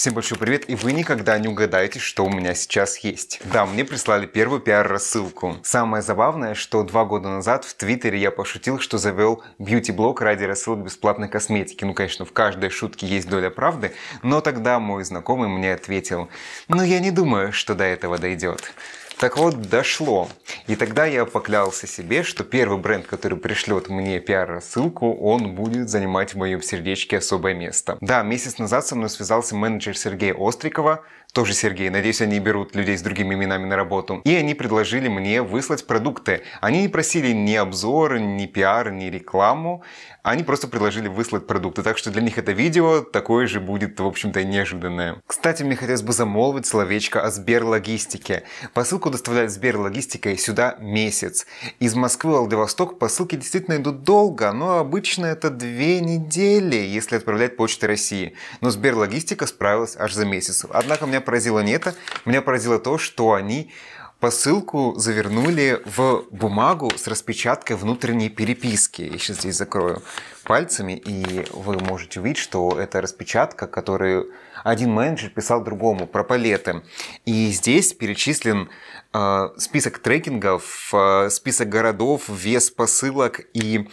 Всем большой привет, и вы никогда не угадаете, что у меня сейчас есть. Да, мне прислали первую пиар-рассылку. Самое забавное, что два года назад в Твиттере я пошутил, что завел бьюти-блог ради рассылок бесплатной косметики. Ну, конечно, в каждой шутке есть доля правды, но тогда мой знакомый мне ответил, «Ну, я не думаю, что до этого дойдет». Так вот, дошло. И тогда я поклялся себе, что первый бренд, который пришлет мне пиар-рассылку, он будет занимать в моем сердечке особое место. Да, месяц назад со мной связался менеджер Сергея Острикова, тоже Сергей, надеюсь, они берут людей с другими именами на работу. И они предложили мне выслать продукты. Они не просили ни обзор, ни пиар, ни рекламу. Они просто предложили выслать продукты. Так что для них это видео такое же будет, в общем-то, неожиданное. Кстати, мне хотелось бы замолвить словечко о Сберлогистике. Посылку Посылку доставляет Сберлогистика и сюда месяц. Из Москвы в Владивосток посылки действительно идут долго, но обычно это две недели, если отправлять почты России. Но Сбер Логистика справилась аж за месяц. Однако меня поразило не это, меня поразило то, что они посылку завернули в бумагу с распечаткой внутренней переписки. Я сейчас здесь закрою пальцами, и вы можете увидеть, что это распечатка, которую один менеджер писал другому про палеты. И здесь перечислен э, список трекингов, э, список городов, вес посылок и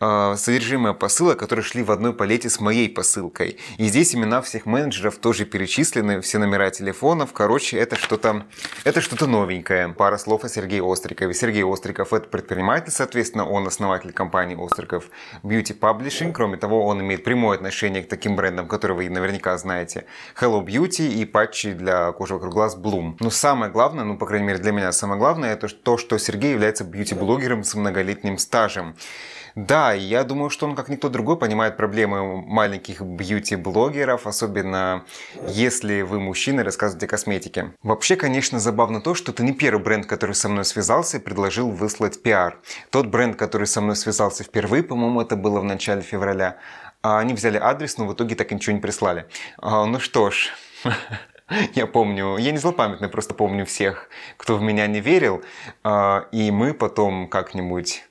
э, содержимое посылок, которые шли в одной палете с моей посылкой. И здесь имена всех менеджеров тоже перечислены, все номера телефонов. Короче, это что-то это что-то новенькое. Пара слов о Сергее Острикове. Сергей Остриков – это предприниматель, соответственно, он основатель компании Остриков Beauty Pub паблишинг. Кроме того, он имеет прямое отношение к таким брендам, которые вы наверняка знаете. Hello Beauty и патчи для кожи вокруг глаз Bloom. Но самое главное, ну, по крайней мере, для меня самое главное, это то, что Сергей является бьюти-блогером с многолетним стажем. Да, и я думаю, что он, как никто другой, понимает проблемы маленьких бьюти-блогеров, особенно если вы мужчина и рассказываете о косметике. Вообще, конечно, забавно то, что это не первый бренд, который со мной связался и предложил выслать пиар. Тот бренд, который со мной связался впервые, по-моему, это было в начале начале февраля. А они взяли адрес, но в итоге так и ничего не прислали. А, ну что ж, я помню, я не злопамятный, просто помню всех, кто в меня не верил. А, и мы потом как-нибудь,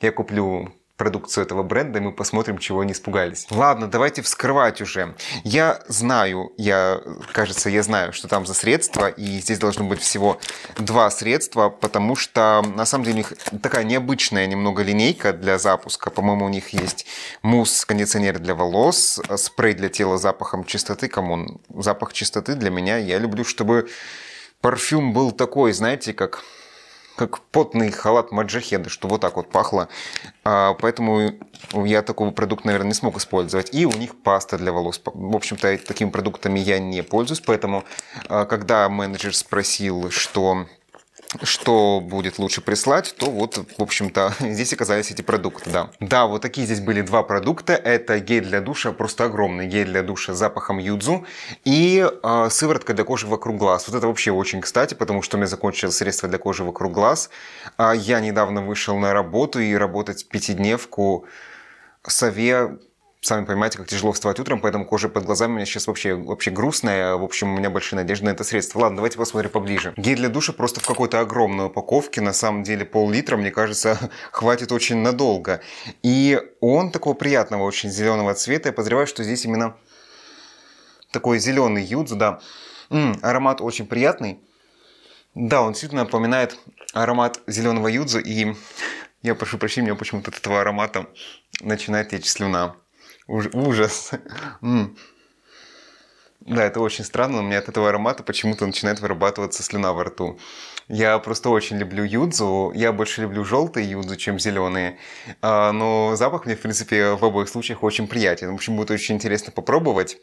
я куплю продукцию этого бренда, и мы посмотрим, чего они испугались. Ладно, давайте вскрывать уже. Я знаю, я, кажется, я знаю, что там за средства, и здесь должно быть всего два средства, потому что, на самом деле, у них такая необычная немного линейка для запуска. По-моему, у них есть мусс, кондиционер для волос, спрей для тела с запахом чистоты. Камон, запах чистоты для меня, я люблю, чтобы парфюм был такой, знаете, как как потный халат маджахеда, что вот так вот пахло. А, поэтому я такого продукта, наверное, не смог использовать. И у них паста для волос. В общем-то, такими продуктами я не пользуюсь, поэтому, а, когда менеджер спросил, что что будет лучше прислать, то вот, в общем-то, здесь оказались эти продукты, да. Да, вот такие здесь были два продукта. Это гель для душа, просто огромный гель для душа с запахом юдзу и э, а, сыворотка для кожи вокруг глаз. Вот это вообще очень кстати, потому что у меня закончилось средство для кожи вокруг глаз. А я недавно вышел на работу и работать пятидневку с авиа сами понимаете, как тяжело вставать утром, поэтому кожа под глазами у меня сейчас вообще, вообще грустная. В общем, у меня большие надежды на это средство. Ладно, давайте посмотрим поближе. Гель для душа просто в какой-то огромной упаковке, на самом деле пол-литра, мне кажется, хватит очень надолго. И он такого приятного очень зеленого цвета. Я подозреваю, что здесь именно такой зеленый юдзу, да. М -м, аромат очень приятный. Да, он действительно напоминает аромат зеленого юдзу, и я прошу прощения, у меня почему-то от этого аромата начинает течь слюна. Уж, ужас. Mm. Да, это очень странно, у меня от этого аромата почему-то начинает вырабатываться слюна во рту. Я просто очень люблю юдзу, я больше люблю желтые юдзу, чем зеленые, а, но запах мне, в принципе, в обоих случаях очень приятен. В общем, будет очень интересно попробовать.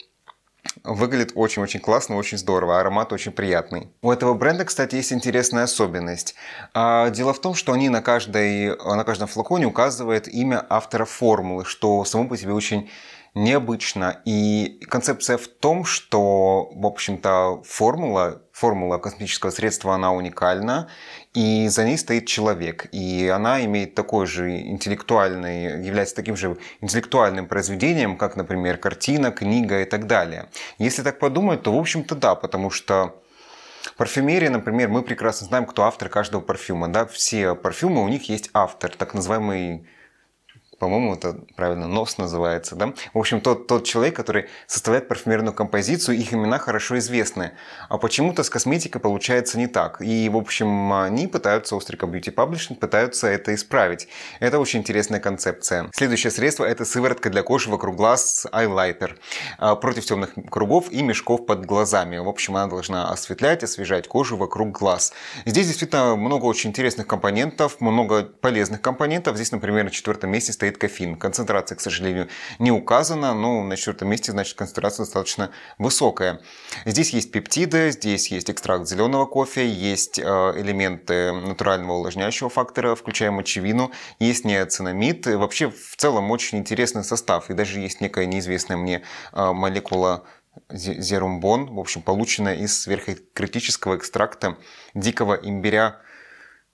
Выглядит очень-очень классно, очень здорово, аромат очень приятный. У этого бренда, кстати, есть интересная особенность. А, дело в том, что они на, каждой, на каждом флаконе указывают имя автора формулы, что само по себе очень необычно. И концепция в том, что, в общем-то, формула, формула космического средства, она уникальна, и за ней стоит человек. И она имеет такой же интеллектуальный, является таким же интеллектуальным произведением, как, например, картина, книга и так далее. Если так подумать, то, в общем-то, да, потому что парфюмерия, например, мы прекрасно знаем, кто автор каждого парфюма. Да? Все парфюмы, у них есть автор, так называемый по-моему, это правильно, нос называется, да? В общем, тот, тот человек, который составляет парфюмерную композицию, их имена хорошо известны. А почему-то с косметикой получается не так. И, в общем, они пытаются, Острика Beauty Publishing, пытаются это исправить. Это очень интересная концепция. Следующее средство – это сыворотка для кожи вокруг глаз Айлайтер а, против темных кругов и мешков под глазами. В общем, она должна осветлять, освежать кожу вокруг глаз. Здесь действительно много очень интересных компонентов, много полезных компонентов. Здесь, например, на четвертом месте стоит состоит кофеин. Концентрация, к сожалению, не указана, но ну, на четвертом месте, значит, концентрация достаточно высокая. Здесь есть пептиды, здесь есть экстракт зеленого кофе, есть э, элементы натурального увлажняющего фактора, включая мочевину, есть неоцинамид. Вообще, в целом, очень интересный состав. И даже есть некая неизвестная мне э, молекула зерумбон, в общем, полученная из сверхкритического экстракта дикого имбиря.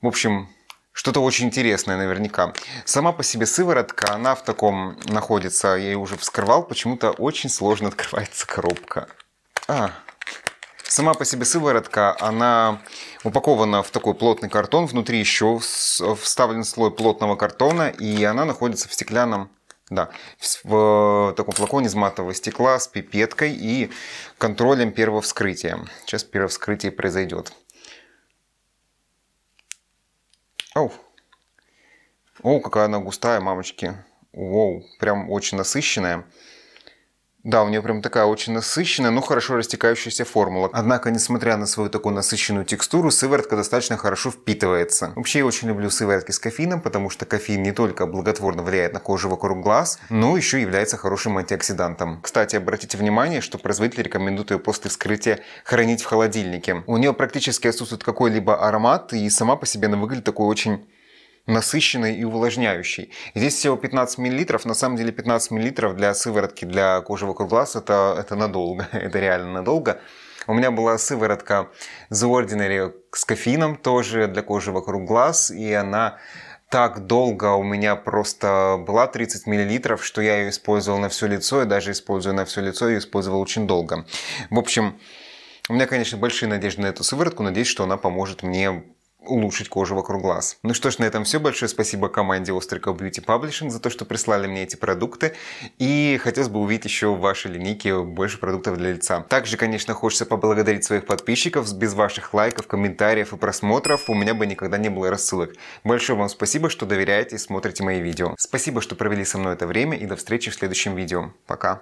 В общем, что-то очень интересное наверняка. Сама по себе сыворотка, она в таком находится, я ее уже вскрывал, почему-то очень сложно открывается коробка. А, Сама по себе сыворотка, она упакована в такой плотный картон, внутри еще вставлен слой плотного картона, и она находится в стеклянном, да, в таком флаконе из матового стекла с пипеткой и контролем первого вскрытия. Сейчас первое вскрытие произойдет. Оу. Оу, какая она густая, мамочки. Воу, прям очень насыщенная. Да, у нее прям такая очень насыщенная, но хорошо растекающаяся формула. Однако, несмотря на свою такую насыщенную текстуру, сыворотка достаточно хорошо впитывается. Вообще, я очень люблю сыворотки с кофеином, потому что кофеин не только благотворно влияет на кожу вокруг глаз, но еще является хорошим антиоксидантом. Кстати, обратите внимание, что производитель рекомендует ее после вскрытия хранить в холодильнике. У нее практически отсутствует какой-либо аромат, и сама по себе она выглядит такой очень насыщенный и увлажняющий. Здесь всего 15 мл. На самом деле 15 мл для сыворотки для кожи вокруг глаз это, это надолго. Это реально надолго. У меня была сыворотка The Ordinary с кофеином тоже для кожи вокруг глаз. И она так долго у меня просто была 30 мл, что я ее использовал на все лицо, и даже использую на все лицо, и использовал очень долго. В общем, у меня, конечно, большие надежды на эту сыворотку. Надеюсь, что она поможет мне улучшить кожу вокруг глаз. Ну что ж, на этом все. Большое спасибо команде Острика Beauty Publishing за то, что прислали мне эти продукты. И хотелось бы увидеть еще в вашей линейке больше продуктов для лица. Также, конечно, хочется поблагодарить своих подписчиков. Без ваших лайков, комментариев и просмотров у меня бы никогда не было рассылок. Большое вам спасибо, что доверяете и смотрите мои видео. Спасибо, что провели со мной это время и до встречи в следующем видео. Пока!